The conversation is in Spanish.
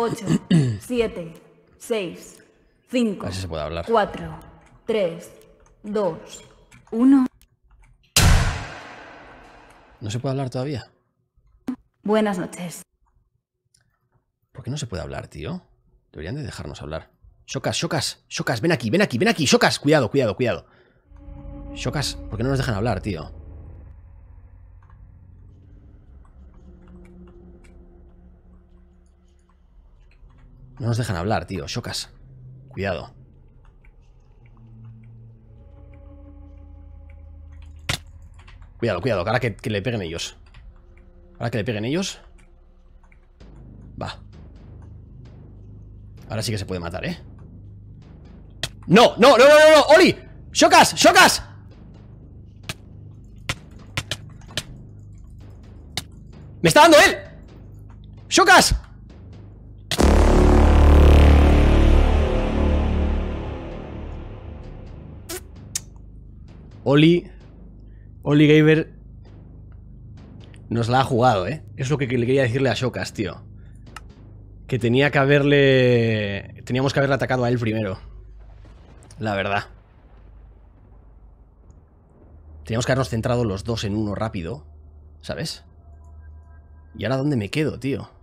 8, 7, 6, 5, 4, 3, 2, 1. ¿No se puede hablar todavía? Buenas noches. ¿Por qué no se puede hablar, tío? Deberían de dejarnos hablar. chocas chocas chocas ven aquí, ven aquí, ven aquí, chocas Cuidado, cuidado, cuidado. chocas ¿por qué no nos dejan hablar, tío? No nos dejan hablar, tío. Chocas. Cuidado. Cuidado, cuidado. Ahora que, le peguen ellos. Ahora que le peguen ellos. Va. Ahora sí que se puede matar, ¿eh? ¡No! ¡No, no, no, no! no! ¡Oli! ¡Shocas! Shokas! shokas ¡Me está dando él! ¡Shokas! Oli, Oli Gamer nos la ha jugado, ¿eh? Es lo que le quería decirle a Shokas, tío. Que tenía que haberle... Teníamos que haberle atacado a él primero. La verdad. Teníamos que habernos centrado los dos en uno rápido. ¿Sabes? ¿Y ahora dónde me quedo, tío?